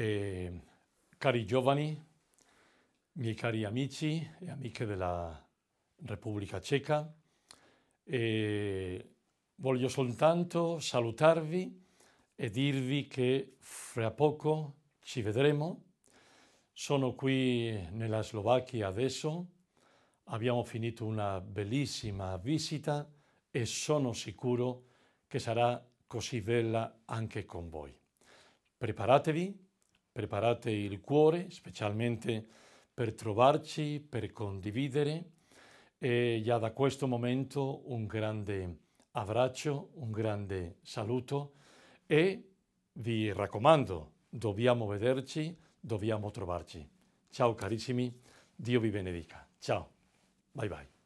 E, ehm, cari giovani, miei cari amici e amiche della Repubblica Ceca, ehm, voglio soltanto salutarvi e dirvi che fra poco ci vedremo. Sono qui nella Slovacchia adesso, abbiamo finito una bellissima visita e sono sicuro che sarà così bella anche con voi. Preparatevi Preparate il cuore specialmente per trovarci, per condividere e già da questo momento un grande abbraccio, un grande saluto e vi raccomando, dobbiamo vederci, dobbiamo trovarci. Ciao carissimi, Dio vi benedica. Ciao, bye bye.